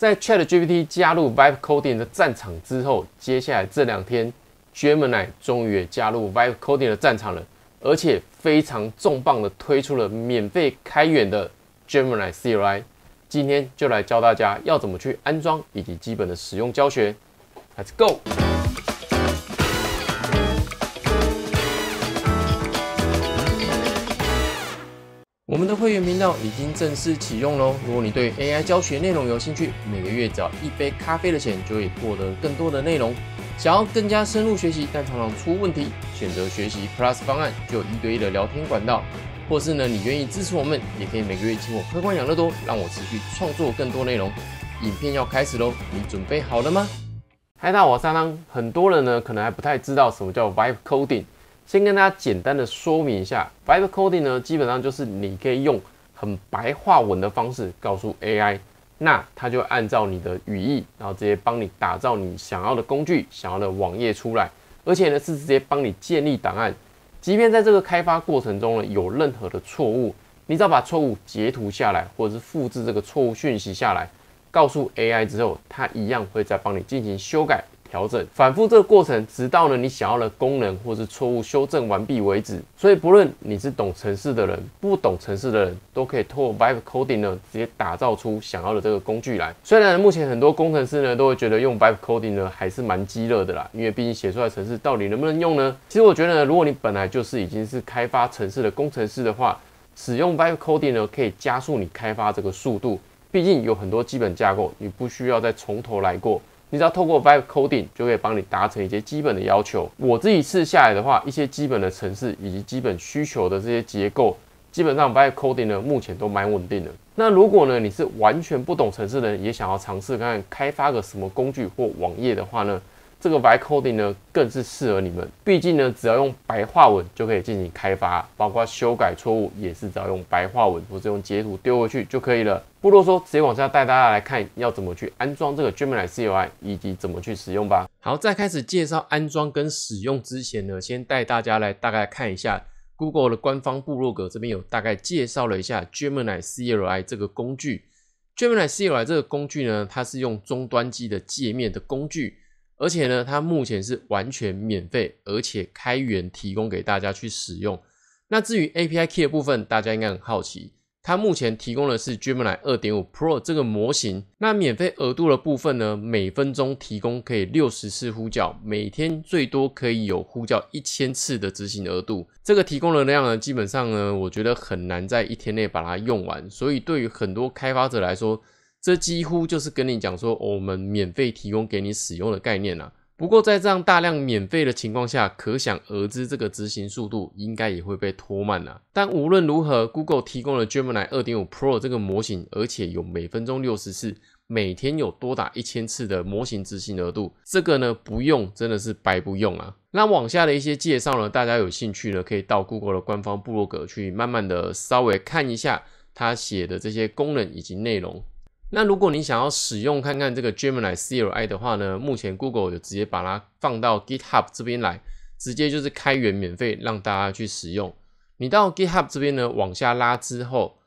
在 ChatGPT 加入 Vibe Coding 的战场之后，接下来这两天，Gemini 终于也加入 Vibe Coding 的战场了，而且非常重磅的推出了免费开源的 Gemini CLI。今天就来教大家要怎么去安装以及基本的使用教学。Let's go。我们的会员频道已经正式启用喽！如果你对 AI 教学内容有兴趣，每个月只要一杯咖啡的钱，就可以获得更多的内容。想要更加深入学习，但常常出问题，选择学习 Plus 方案就有一对一的聊天管道。或是呢，你愿意支持我们，也可以每个月请我喝罐养乐多，让我持续创作更多内容。影片要开始喽，你准备好了吗？嗨，大家好，我是阿当。很多人呢，可能还不太知道什么叫 Vibe Coding。先跟大家简单的说明一下 f i b e Coding 呢，基本上就是你可以用很白话文的方式告诉 AI，那它就按照你的语义，然后直接帮你打造你想要的工具、想要的网页出来，而且呢是直接帮你建立档案。即便在这个开发过程中呢有任何的错误，你只要把错误截图下来，或者是复制这个错误讯息下来，告诉 AI 之后，它一样会再帮你进行修改。调整，反复这个过程，直到呢你想要的功能或是错误修正完毕为止。所以，不论你是懂程式的人，不懂程式的人，都可以透过 v e b Coding 呢直接打造出想要的这个工具来。虽然目前很多工程师呢都会觉得用 v e b Coding 呢还是蛮炙热的啦，因为毕竟写出来城程式到底能不能用呢？其实我觉得呢，如果你本来就是已经是开发程式的工程师的话，使用 v e b Coding 呢可以加速你开发这个速度，毕竟有很多基本架构，你不需要再从头来过。你只要透过 v i b e Coding 就可以帮你达成一些基本的要求。我这一次下来的话，一些基本的程式以及基本需求的这些结构，基本上 v i b e Coding 呢目前都蛮稳定的。那如果呢你是完全不懂程式人，也想要尝试看看开发个什么工具或网页的话呢？这个 p c o d o n 呢，更是适合你们。毕竟呢，只要用白话文就可以进行开发，包括修改错误也是只要用白话文，或者用截图丢过去就可以了。不多说，直接往下带大家来看要怎么去安装这个 g e m i n i c l i 以及怎么去使用吧。好，在开始介绍安装跟使用之前呢，先带大家来大概看一下 Google 的官方部落格，这边有大概介绍了一下 g e m i n i c l i 这个工具。g e m i n i c CLI 这个工具呢，它是用终端机的界面的工具。而且呢，它目前是完全免费，而且开源提供给大家去使用。那至于 API Key 的部分，大家应该很好奇，它目前提供的是 Gemini 2.5 Pro 这个模型。那免费额度的部分呢，每分钟提供可以六十次呼叫，每天最多可以有呼叫一千次的执行额度。这个提供的量呢，基本上呢，我觉得很难在一天内把它用完。所以对于很多开发者来说，这几乎就是跟你讲说，我们免费提供给你使用的概念啊。不过在这样大量免费的情况下，可想而知这个执行速度应该也会被拖慢了。但无论如何，Google 提供了 Gemini 2.5 Pro 这个模型，而且有每分钟六十次、每天有多达一千次的模型执行额度。这个呢，不用真的是白不用啊。那往下的一些介绍呢，大家有兴趣呢，可以到 Google 的官方部落格去慢慢的稍微看一下他写的这些功能以及内容。那如果你想要使用看看这个 Gemini Zero I 的话呢，目前 Google 有直接把它放到 GitHub 这边来，直接就是开源免费让大家去使用。你到 GitHub 这边呢，往下拉之后，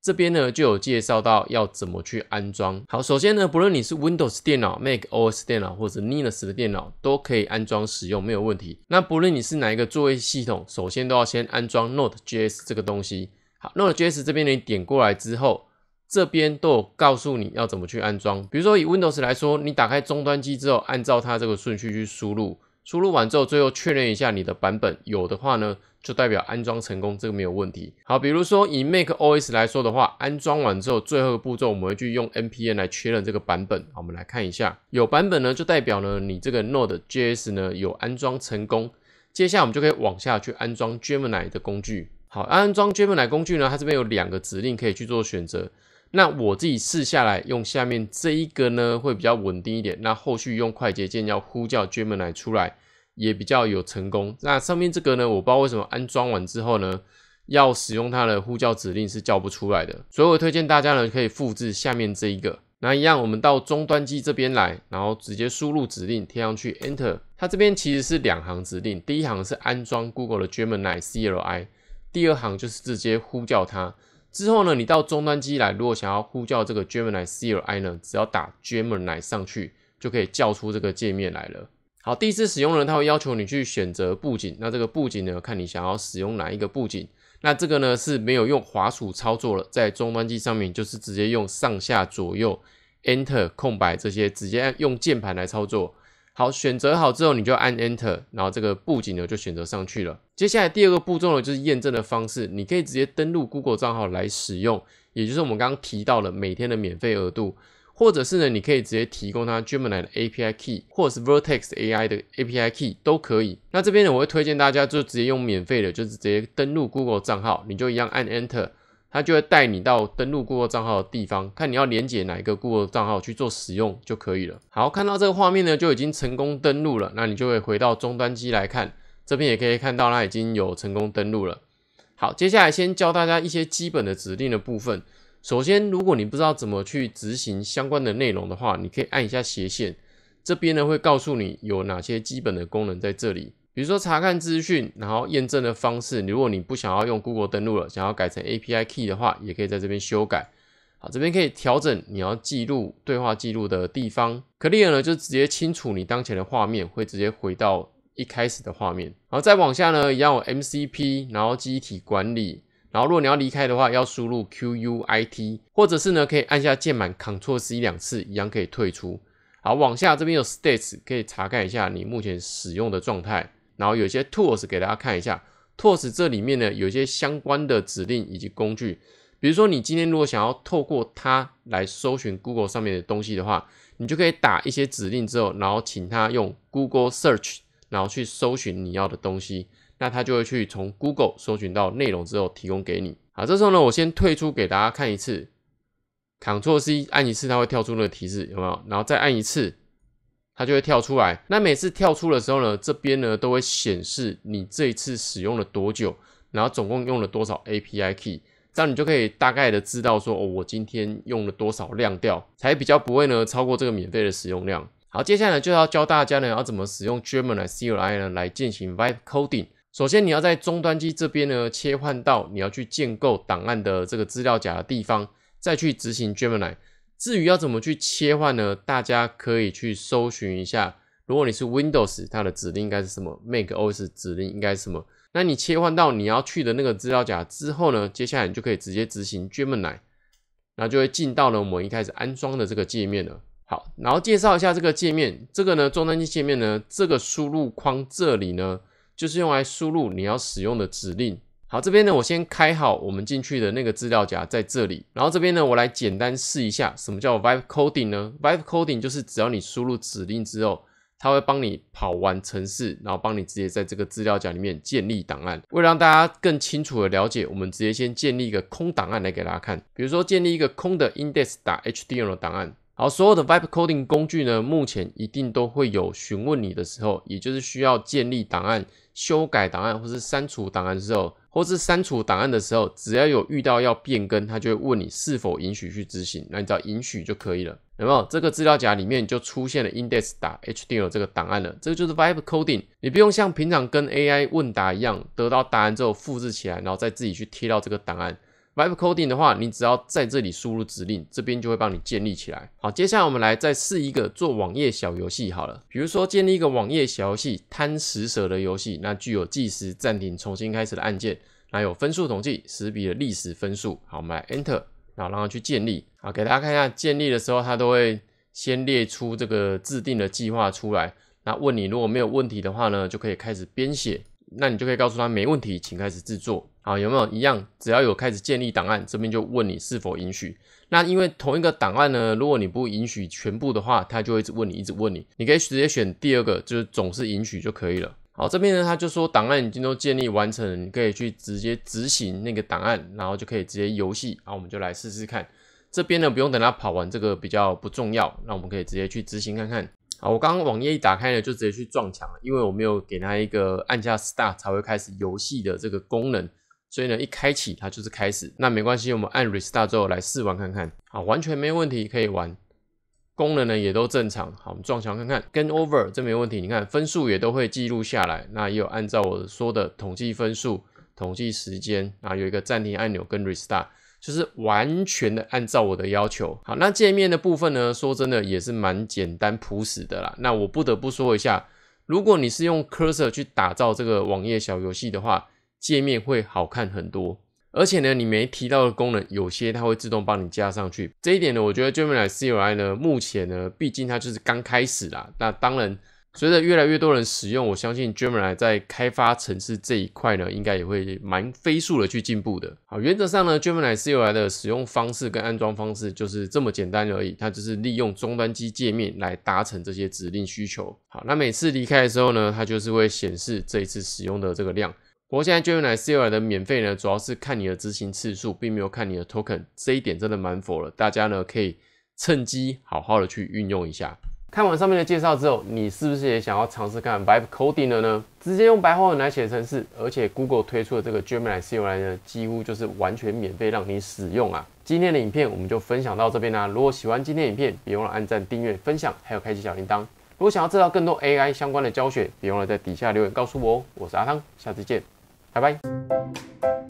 这边呢就有介绍到要怎么去安装。好，首先呢，不论你是 Windows 电脑、Mac OS 电脑或者 Linux 的电脑，都可以安装使用，没有问题。那不论你是哪一个作业系统，首先都要先安装 Node.js 这个东西。好，Node.js 这边你点过来之后。这边都有告诉你要怎么去安装，比如说以 Windows 来说，你打开终端机之后，按照它这个顺序去输入，输入完之后，最后确认一下你的版本，有的话呢，就代表安装成功，这个没有问题。好，比如说以 Mac OS 来说的话，安装完之后，最后步骤我们会去用 NPM 来确认这个版本。我们来看一下，有版本呢，就代表呢你这个 Node JS 呢有安装成功。接下来我们就可以往下去安装 g e m i n i 的工具。好，安装 g e m i n i 工具呢，它这边有两个指令可以去做选择。那我自己试下来，用下面这一个呢，会比较稳定一点。那后续用快捷键要呼叫 Gemini 出来，也比较有成功。那上面这个呢，我不知道为什么安装完之后呢，要使用它的呼叫指令是叫不出来的。所以我推荐大家呢，可以复制下面这一个。那一样，我们到终端机这边来，然后直接输入指令贴上去 Enter。它这边其实是两行指令，第一行是安装 Google 的 Gemini CLI，第二行就是直接呼叫它。之后呢，你到终端机来，如果想要呼叫这个 German i Siri 呢，只要打 German i 上去，就可以叫出这个界面来了。好，第一次使用呢，它会要求你去选择布景，那这个布景呢，看你想要使用哪一个布景。那这个呢是没有用滑鼠操作了，在终端机上面就是直接用上下左右、Enter、空白这些，直接用键盘来操作。好，选择好之后你就按 Enter，然后这个布景呢就选择上去了。接下来第二个步骤呢就是验证的方式，你可以直接登录 Google 账号来使用，也就是我们刚刚提到了每天的免费额度，或者是呢你可以直接提供它 Gemini 的 API Key 或者是 Vertex AI 的 API Key 都可以。那这边呢我会推荐大家就直接用免费的，就是直接登录 Google 账号，你就一样按 Enter。它就会带你到登录 Google 账号的地方，看你要连接哪一个 Google 账号去做使用就可以了。好，看到这个画面呢，就已经成功登录了。那你就会回到终端机来看，这边也可以看到它已经有成功登录了。好，接下来先教大家一些基本的指令的部分。首先，如果你不知道怎么去执行相关的内容的话，你可以按一下斜线，这边呢会告诉你有哪些基本的功能在这里。比如说查看资讯，然后验证的方式，如果你不想要用 Google 登录了，想要改成 API Key 的话，也可以在这边修改。好，这边可以调整你要记录对话记录的地方。Clear 呢，就直接清除你当前的画面，会直接回到一开始的画面。然后再往下呢，一样有 MCP，然后机体管理。然后如果你要离开的话，要输入 QUIT，或者是呢，可以按下键盘 Ctrl C 两次，一样可以退出。好，往下这边有 States，可以查看一下你目前使用的状态。然后有些 tools 给大家看一下，tools 这里面呢有一些相关的指令以及工具。比如说你今天如果想要透过它来搜寻 Google 上面的东西的话，你就可以打一些指令之后，然后请它用 Google Search，然后去搜寻你要的东西，那它就会去从 Google 搜寻到内容之后提供给你。好，这时候呢，我先退出给大家看一次，Ctrl C 按一次它会跳出那个提示有没有？然后再按一次。它就会跳出来。那每次跳出的时候呢，这边呢都会显示你这一次使用了多久，然后总共用了多少 API key，这样你就可以大概的知道说，哦，我今天用了多少量掉，才比较不会呢超过这个免费的使用量。好，接下来就要教大家呢，要怎么使用 Gemini CLI 呢来进行 v i b e coding。首先你要在终端机这边呢，切换到你要去建构档案的这个资料夹的地方，再去执行 Gemini。至于要怎么去切换呢？大家可以去搜寻一下。如果你是 Windows，它的指令应该是什么？Make OS 指令应该是什么？那你切换到你要去的那个资料夹之后呢？接下来你就可以直接执行 g e m i n i 然后就会进到了我们一开始安装的这个界面了。好，然后介绍一下这个界面。这个呢，终端机界面呢，这个输入框这里呢，就是用来输入你要使用的指令。好，这边呢，我先开好我们进去的那个资料夹在这里。然后这边呢，我来简单试一下什么叫 Vibe Coding 呢？Vibe Coding 就是只要你输入指令之后，它会帮你跑完程式，然后帮你直接在这个资料夹里面建立档案。为了让大家更清楚的了解，我们直接先建立一个空档案来给大家看。比如说建立一个空的 index 打 h d 的档案。好，所有的 Vibe Coding 工具呢，目前一定都会有询问你的时候，也就是需要建立档案、修改档案或是删除档案之后。或是删除档案的时候，只要有遇到要变更，它就会问你是否允许去执行，那你只要允许就可以了，有没有？这个资料夹里面就出现了 index 打 hdl 这个档案了，这个就是 vibe coding，你不用像平常跟 AI 问答一样，得到答案之后复制起来，然后再自己去贴到这个档案。v i b coding 的话，你只要在这里输入指令，这边就会帮你建立起来。好，接下来我们来再试一个做网页小游戏好了，比如说建立一个网页小游戏贪食蛇的游戏，那具有计时、暂停、重新开始的按键，还有分数统计、食笔的历史分数。好，我们来 Enter，然后让它去建立。好，给大家看一下建立的时候，它都会先列出这个制定的计划出来，那问你如果没有问题的话呢，就可以开始编写。那你就可以告诉他没问题，请开始制作。啊，有没有一样？只要有开始建立档案，这边就问你是否允许。那因为同一个档案呢，如果你不允许全部的话，它就会一直问你，一直问你。你可以直接选第二个，就是总是允许就可以了。好，这边呢，他就说档案已经都建立完成你可以去直接执行那个档案，然后就可以直接游戏。啊，我们就来试试看。这边呢，不用等它跑完，这个比较不重要。那我们可以直接去执行看看。好，我刚刚网页一打开呢，就直接去撞墙，因为我没有给他一个按下 Start 才会开始游戏的这个功能。所以呢，一开启它就是开始，那没关系，我们按 restart 之后来试玩看看，啊，完全没问题，可以玩，功能呢也都正常，好，我们撞墙看看，跟 over 这没问题，你看分数也都会记录下来，那也有按照我说的统计分数、统计时间，啊，有一个暂停按钮跟 restart，就是完全的按照我的要求，好，那界面的部分呢，说真的也是蛮简单朴实的啦，那我不得不说一下，如果你是用 Cursor 去打造这个网页小游戏的话。界面会好看很多，而且呢，你没提到的功能，有些它会自动帮你加上去。这一点呢，我觉得 Gemini c 4 i 呢，目前呢，毕竟它就是刚开始啦。那当然，随着越来越多人使用，我相信 Gemini 在开发层次这一块呢，应该也会蛮飞速的去进步的。好，原则上呢，Gemini c 4 i 的使用方式跟安装方式就是这么简单而已。它就是利用终端机界面来达成这些指令需求。好，那每次离开的时候呢，它就是会显示这一次使用的这个量。过现在 Gemini C 级的免费呢，主要是看你的执行次数，并没有看你的 token，这一点真的蛮佛了。大家呢可以趁机好好的去运用一下。看完上面的介绍之后，你是不是也想要尝试看 Vibe Coding 了呢？直接用白话文来写程式，而且 Google 推出的这个 Gemini C 级呢，几乎就是完全免费让你使用啊。今天的影片我们就分享到这边啦。如果喜欢今天影片，别忘了按赞、订阅、分享，还有开启小铃铛。如果想要知道更多 AI 相关的教学，别忘了在底下留言告诉我。哦。我是阿汤，下次见。拜拜